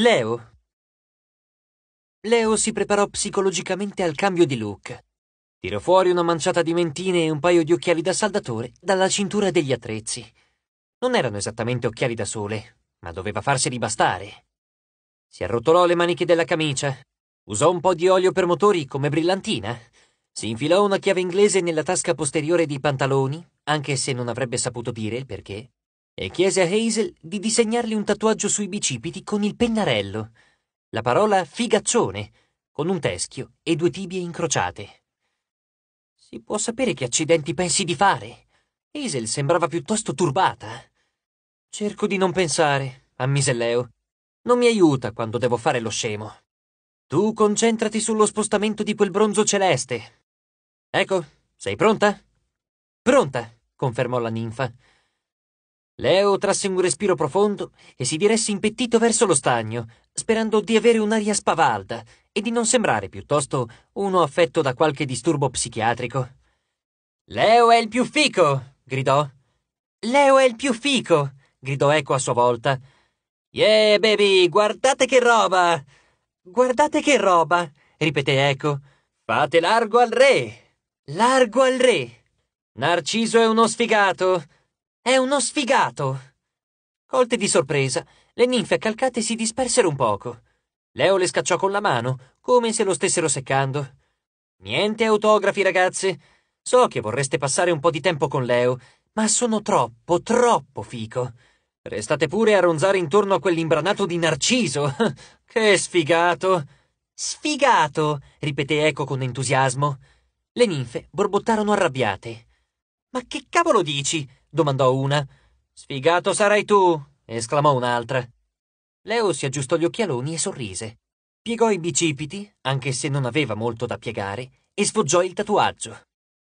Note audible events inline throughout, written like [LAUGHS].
Leo. Leo si preparò psicologicamente al cambio di look. Tirò fuori una manciata di mentine e un paio di occhiali da saldatore dalla cintura degli attrezzi. Non erano esattamente occhiali da sole, ma doveva farseli bastare. Si arrotolò le maniche della camicia, usò un po' di olio per motori come brillantina, si infilò una chiave inglese nella tasca posteriore dei pantaloni, anche se non avrebbe saputo dire il perché, e chiese a Hazel di disegnargli un tatuaggio sui bicipiti con il pennarello, la parola figaccione, con un teschio e due tibie incrociate. Si può sapere che accidenti pensi di fare? Hazel sembrava piuttosto turbata. Cerco di non pensare, ammise Leo. Non mi aiuta quando devo fare lo scemo. Tu concentrati sullo spostamento di quel bronzo celeste. Ecco, sei pronta? Pronta, confermò la ninfa. Leo trasse un respiro profondo e si diresse impettito verso lo stagno, sperando di avere un'aria spavalda e di non sembrare piuttosto uno affetto da qualche disturbo psichiatrico. Leo è il più fico! gridò. Leo è il più fico! gridò Eco a sua volta. Yeah, baby, guardate che roba! Guardate che roba! ripeté Eco. Fate largo al re! Largo al re! Narciso è uno sfigato! È uno sfigato! Colte di sorpresa, le ninfe accalcate si dispersero un poco. Leo le scacciò con la mano, come se lo stessero seccando. Niente autografi, ragazze! So che vorreste passare un po' di tempo con Leo, ma sono troppo, troppo fico. Restate pure a ronzare intorno a quell'imbranato di Narciso. [LAUGHS] che sfigato! Sfigato! ripeté Eco con entusiasmo. Le ninfe borbottarono arrabbiate. Ma che cavolo dici? domandò una. Sfigato sarai tu, esclamò un'altra. Leo si aggiustò gli occhialoni e sorrise. Piegò i bicipiti, anche se non aveva molto da piegare, e sfoggiò il tatuaggio.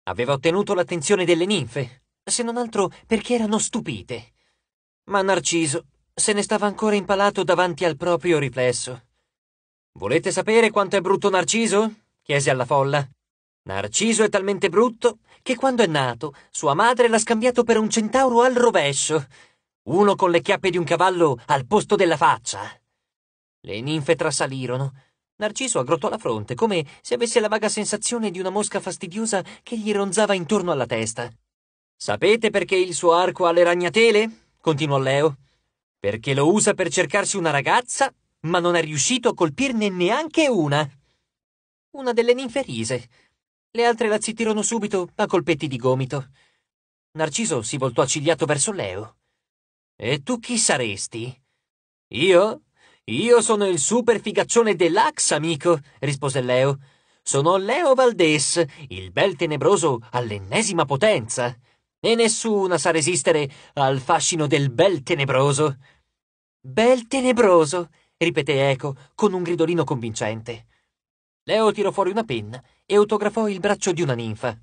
Aveva ottenuto l'attenzione delle ninfe, se non altro perché erano stupite. Ma Narciso se ne stava ancora impalato davanti al proprio riflesso. Volete sapere quanto è brutto Narciso? chiese alla folla. Narciso è talmente brutto che quando è nato sua madre l'ha scambiato per un centauro al rovescio, uno con le chiappe di un cavallo al posto della faccia. Le ninfe trasalirono. Narciso aggrottò la fronte, come se avesse la vaga sensazione di una mosca fastidiosa che gli ronzava intorno alla testa. Sapete perché il suo arco ha le ragnatele? continuò Leo. Perché lo usa per cercarsi una ragazza, ma non è riuscito a colpirne neanche una. Una delle ninfe rise. Le altre la zittirono subito a colpetti di gomito. Narciso si voltò accigliato verso Leo. E tu chi saresti? Io? Io sono il super figaccione dell'Ax, amico, rispose Leo. Sono Leo Valdes, il bel tenebroso all'ennesima potenza. E nessuna sa resistere al fascino del bel tenebroso. Bel tenebroso, ripeté Eco con un gridolino convincente. Leo tirò fuori una penna e autografò il braccio di una ninfa.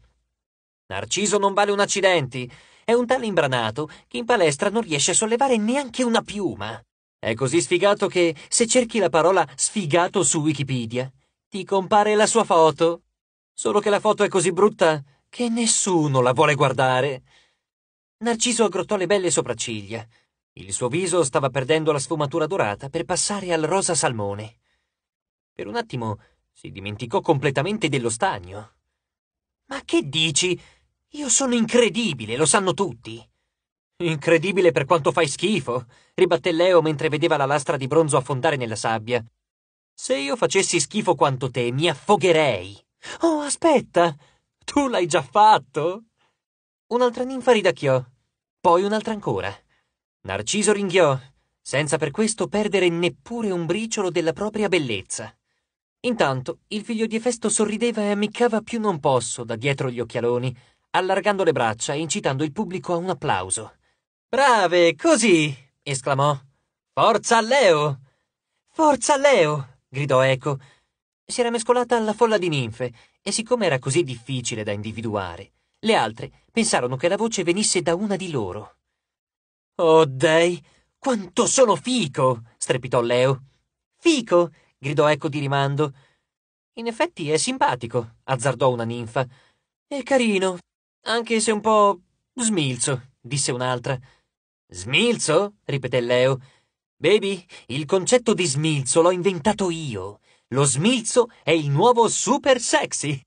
Narciso non vale un accidenti. È un tale imbranato che in palestra non riesce a sollevare neanche una piuma. È così sfigato che, se cerchi la parola sfigato su Wikipedia, ti compare la sua foto. Solo che la foto è così brutta che nessuno la vuole guardare. Narciso aggrottò le belle sopracciglia. Il suo viso stava perdendo la sfumatura dorata per passare al rosa salmone. Per un attimo si dimenticò completamente dello stagno. Ma che dici? Io sono incredibile, lo sanno tutti. Incredibile per quanto fai schifo, ribatté Leo mentre vedeva la lastra di bronzo affondare nella sabbia. Se io facessi schifo quanto te, mi affogherei. Oh, aspetta! Tu l'hai già fatto? Un'altra ninfa ridacchiò, poi un'altra ancora. Narciso ringhiò, senza per questo perdere neppure un briciolo della propria bellezza. Intanto il figlio di Efesto sorrideva e ammiccava più non posso da dietro gli occhialoni, allargando le braccia e incitando il pubblico a un applauso. Brave, così! esclamò. Forza Leo! Forza Leo! gridò Eco. Si era mescolata alla folla di ninfe e siccome era così difficile da individuare, le altre pensarono che la voce venisse da una di loro. Oh dei, quanto sono fico! strepitò Leo. Fico, gridò Ecco di rimando. In effetti è simpatico, azzardò una ninfa. È carino, anche se un po' smilzo, disse un'altra. Smilzo? ripeté Leo. Baby, il concetto di smilzo l'ho inventato io. Lo smilzo è il nuovo super sexy.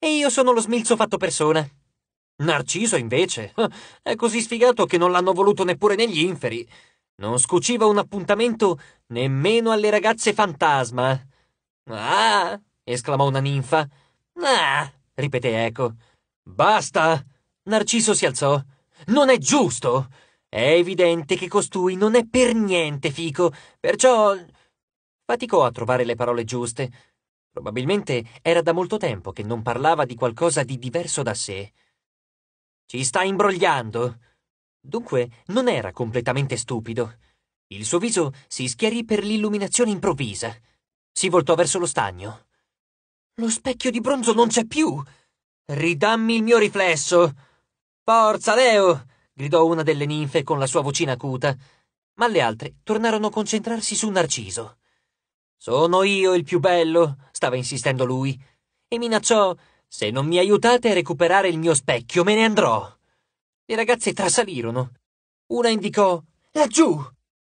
E io sono lo smilzo fatto persona. Narciso, invece, [LAUGHS] è così sfigato che non l'hanno voluto neppure negli inferi. Non scuciva un appuntamento nemmeno alle ragazze fantasma. Ah! esclamò una ninfa. Ah! ripeté Eco. Basta! Narciso si alzò. Non è giusto! È evidente che costui non è per niente fico, perciò. Faticò a trovare le parole giuste. Probabilmente era da molto tempo che non parlava di qualcosa di diverso da sé. Ci sta imbrogliando, Dunque non era completamente stupido. Il suo viso si schiarì per l'illuminazione improvvisa. Si voltò verso lo stagno. Lo specchio di bronzo non c'è più! Ridammi il mio riflesso! Forza, Leo! gridò una delle ninfe con la sua vocina acuta, ma le altre tornarono a concentrarsi su Narciso. Sono io il più bello, stava insistendo lui, e minacciò: Se non mi aiutate a recuperare il mio specchio, me ne andrò. Le ragazze trasalirono. Una indicò laggiù.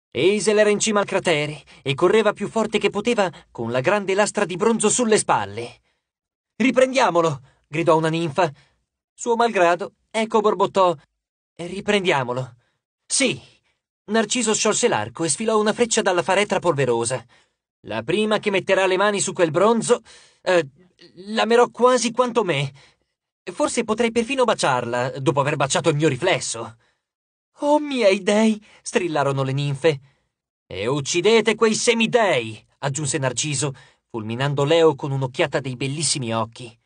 Eisel era in cima al cratere e correva più forte che poteva con la grande lastra di bronzo sulle spalle. Riprendiamolo! gridò una ninfa. Suo malgrado, ecco borbottò. Riprendiamolo. Sì! Narciso sciolse l'arco e sfilò una freccia dalla faretra polverosa. La prima che metterà le mani su quel bronzo. Eh, l'amerò quasi quanto me. Forse potrei perfino baciarla, dopo aver baciato il mio riflesso. Oh miei dei! strillarono le ninfe. E uccidete quei semidei! aggiunse Narciso, fulminando Leo con un'occhiata dei bellissimi occhi.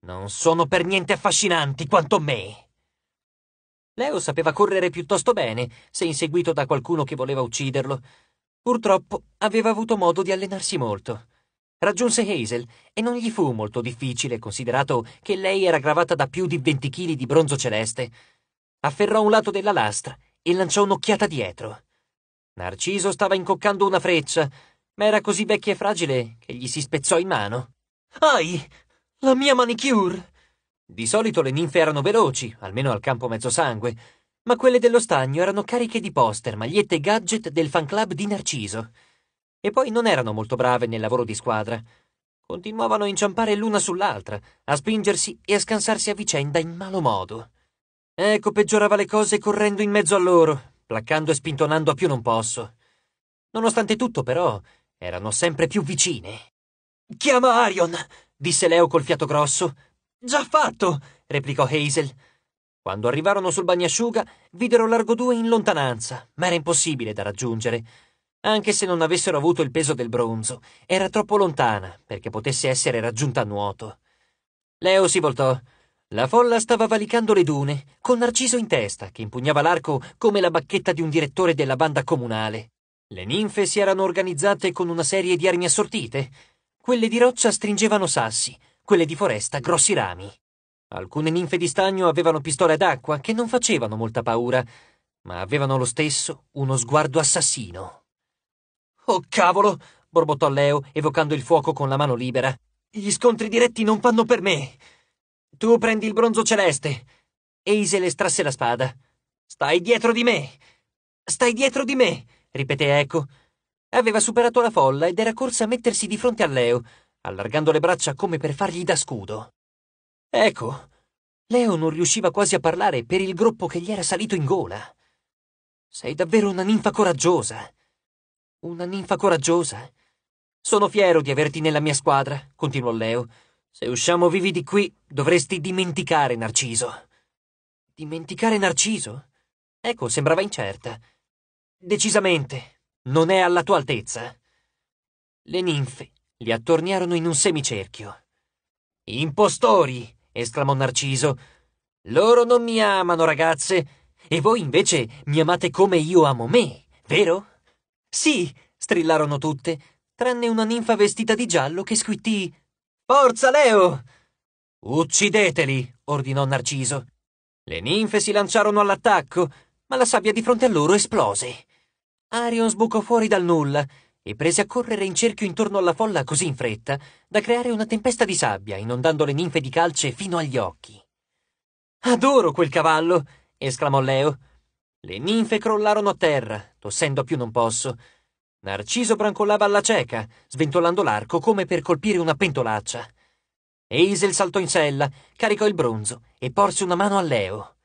Non sono per niente affascinanti quanto me. Leo sapeva correre piuttosto bene, se inseguito da qualcuno che voleva ucciderlo. Purtroppo aveva avuto modo di allenarsi molto. Raggiunse Hazel e non gli fu molto difficile, considerato che lei era gravata da più di 20 kg di bronzo celeste. Afferrò un lato della lastra e lanciò un'occhiata dietro. Narciso stava incoccando una freccia, ma era così vecchia e fragile che gli si spezzò in mano. Ai! La mia manicure! Di solito le ninfe erano veloci, almeno al campo mezzosangue, ma quelle dello stagno erano cariche di poster, magliette e gadget del fan club di Narciso e poi non erano molto brave nel lavoro di squadra. Continuavano a inciampare l'una sull'altra, a spingersi e a scansarsi a vicenda in malo modo. Ecco, peggiorava le cose correndo in mezzo a loro, placcando e spintonando a più non posso. Nonostante tutto, però, erano sempre più vicine. Chiama Arion! disse Leo col fiato grosso. Già fatto! replicò Hazel. Quando arrivarono sul bagnasciuga, videro Largo 2 in lontananza, ma era impossibile da raggiungere. Anche se non avessero avuto il peso del bronzo, era troppo lontana perché potesse essere raggiunta a nuoto. Leo si voltò. La folla stava valicando le dune, con Narciso in testa, che impugnava l'arco come la bacchetta di un direttore della banda comunale. Le ninfe si erano organizzate con una serie di armi assortite. Quelle di roccia stringevano sassi, quelle di foresta grossi rami. Alcune ninfe di stagno avevano pistole d'acqua che non facevano molta paura, ma avevano lo stesso uno sguardo assassino. Oh cavolo! borbottò Leo, evocando il fuoco con la mano libera. Gli scontri diretti non fanno per me. Tu prendi il bronzo celeste. Eisel estrasse la spada. Stai dietro di me! Stai dietro di me! ripeté Eco. Aveva superato la folla ed era corsa a mettersi di fronte a Leo, allargando le braccia come per fargli da scudo. Ecco, Leo non riusciva quasi a parlare per il gruppo che gli era salito in gola. Sei davvero una ninfa coraggiosa, una ninfa coraggiosa. Eh? Sono fiero di averti nella mia squadra, continuò Leo. Se usciamo vivi di qui, dovresti dimenticare Narciso. Dimenticare Narciso? Ecco, sembrava incerta. Decisamente, non è alla tua altezza. Le ninfe li attorniarono in un semicerchio. Impostori! esclamò Narciso. Loro non mi amano, ragazze, e voi invece mi amate come io amo me, vero? Sì, strillarono tutte, tranne una ninfa vestita di giallo che squittì Forza Leo! Uccideteli! ordinò Narciso. Le ninfe si lanciarono all'attacco, ma la sabbia di fronte a loro esplose. Arion sbucò fuori dal nulla e prese a correre in cerchio intorno alla folla così in fretta da creare una tempesta di sabbia, inondando le ninfe di calce fino agli occhi. Adoro quel cavallo! esclamò Leo. Le ninfe crollarono a terra, tossendo a più non posso. Narciso brancolava alla cieca, sventolando l'arco come per colpire una pentolaccia. Eisel saltò in sella, caricò il bronzo e porse una mano a Leo.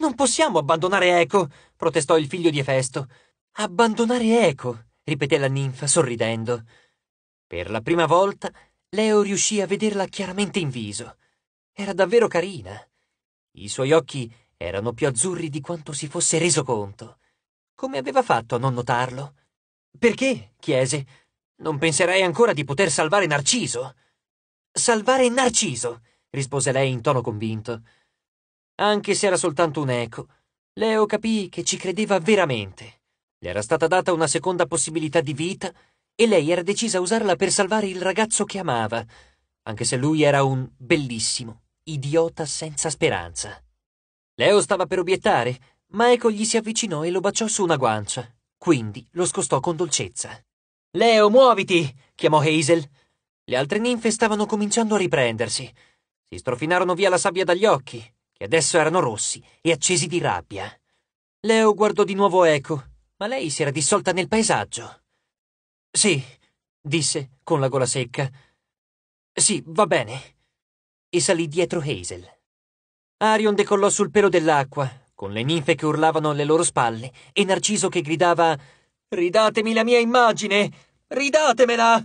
Non possiamo abbandonare Eco, protestò il figlio di Efesto. Abbandonare Eco, ripeté la ninfa sorridendo. Per la prima volta Leo riuscì a vederla chiaramente in viso. Era davvero carina. I suoi occhi erano più azzurri di quanto si fosse reso conto. Come aveva fatto a non notarlo? Perché? chiese. Non penserei ancora di poter salvare Narciso? Salvare Narciso, rispose lei in tono convinto. Anche se era soltanto un eco, Leo capì che ci credeva veramente. Le era stata data una seconda possibilità di vita e lei era decisa a usarla per salvare il ragazzo che amava, anche se lui era un bellissimo, idiota senza speranza. Leo stava per obiettare, ma Eco gli si avvicinò e lo baciò su una guancia. Quindi lo scostò con dolcezza. Leo, muoviti! chiamò Hazel. Le altre ninfe stavano cominciando a riprendersi. Si strofinarono via la sabbia dagli occhi, che adesso erano rossi e accesi di rabbia. Leo guardò di nuovo Eco, ma lei si era dissolta nel paesaggio. Sì, disse con la gola secca. Sì, va bene. E salì dietro Hazel. Arion decollò sul pelo dell'acqua, con le ninfe che urlavano alle loro spalle e Narciso che gridava Ridatemi la mia immagine! Ridatemela!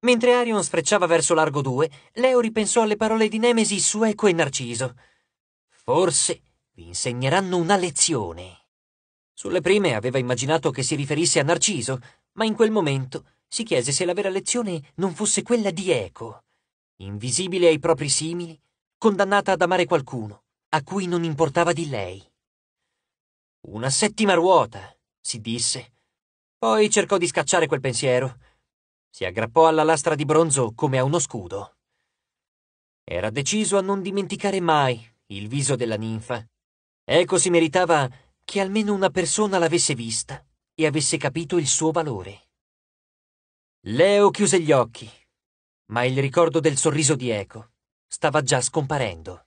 Mentre Arion sfrecciava verso Largo 2, Leo ripensò alle parole di Nemesi su Eco e Narciso. Forse vi insegneranno una lezione. Sulle prime aveva immaginato che si riferisse a Narciso, ma in quel momento si chiese se la vera lezione non fosse quella di Eco. Invisibile ai propri simili, condannata ad amare qualcuno, a cui non importava di lei. Una settima ruota, si disse. Poi cercò di scacciare quel pensiero. Si aggrappò alla lastra di bronzo come a uno scudo. Era deciso a non dimenticare mai il viso della ninfa. Ecco si meritava che almeno una persona l'avesse vista e avesse capito il suo valore. Leo chiuse gli occhi, ma il ricordo del sorriso di Eco stava già scomparendo.